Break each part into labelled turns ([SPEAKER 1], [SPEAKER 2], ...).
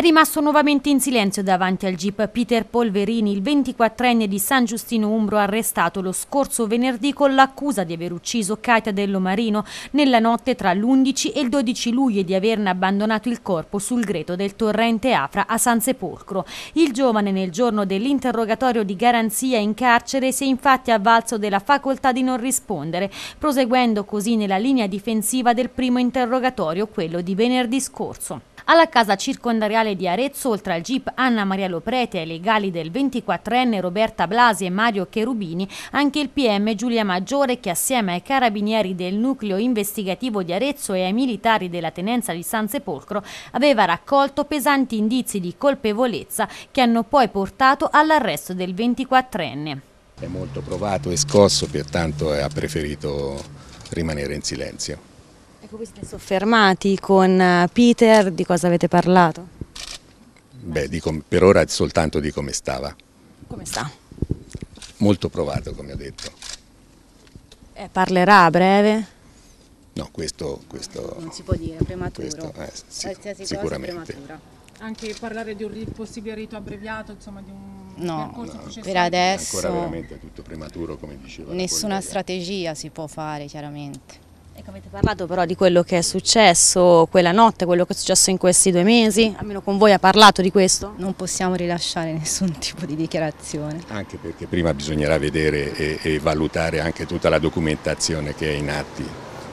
[SPEAKER 1] È rimasto nuovamente in silenzio davanti al jeep Peter Polverini, il 24enne di San Giustino Umbro arrestato lo scorso venerdì con l'accusa di aver ucciso Katia Dello Marino nella notte tra l'11 e il 12 luglio e di averne abbandonato il corpo sul greto del torrente Afra a San Sepolcro. Il giovane nel giorno dell'interrogatorio di garanzia in carcere si è infatti avvalso della facoltà di non rispondere, proseguendo così nella linea difensiva del primo interrogatorio, quello di venerdì scorso. Alla casa circondariale di Arezzo, oltre al GIP Anna Maria Loprete e ai legali del 24enne Roberta Blasi e Mario Cherubini, anche il PM Giulia Maggiore che assieme ai carabinieri del nucleo investigativo di Arezzo e ai militari della tenenza di San Sepolcro aveva raccolto pesanti indizi di colpevolezza che hanno poi portato all'arresto del 24enne.
[SPEAKER 2] È molto provato e scosso, pertanto ha preferito rimanere in silenzio.
[SPEAKER 1] Ecco, vi siete soffermati con eh, Peter, di cosa avete parlato?
[SPEAKER 2] Beh, com, per ora soltanto di come stava. Come sta? Molto provato, come ho detto.
[SPEAKER 1] Eh, parlerà a
[SPEAKER 2] breve? No, questo, questo... Non si può dire, è prematuro. Questo, eh, sic Qualsiasi sicuramente. Anche parlare di un possibile rito abbreviato, insomma di un no, no per adesso È ancora veramente tutto prematuro come diceva nessuna
[SPEAKER 1] strategia si può fare chiaramente Ecco, avete parlato però di quello che è successo quella notte, quello che è successo in questi due mesi, almeno con voi ha parlato di questo? Non possiamo rilasciare nessun tipo di dichiarazione.
[SPEAKER 2] Anche perché prima bisognerà vedere e, e valutare anche tutta la documentazione che è in atti,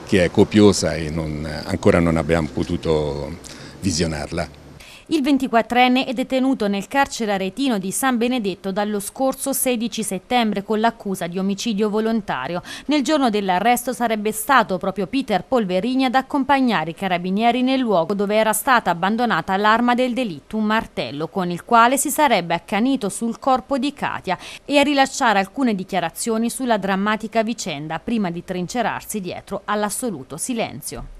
[SPEAKER 2] che è copiosa e non, ancora non abbiamo potuto visionarla.
[SPEAKER 1] Il 24enne è detenuto nel carcere aretino di San Benedetto dallo scorso 16 settembre con l'accusa di omicidio volontario. Nel giorno dell'arresto sarebbe stato proprio Peter Polverini ad accompagnare i carabinieri nel luogo dove era stata abbandonata l'arma del delitto, un martello, con il quale si sarebbe accanito sul corpo di Katia e a rilasciare alcune dichiarazioni sulla drammatica vicenda prima di trincerarsi dietro all'assoluto silenzio.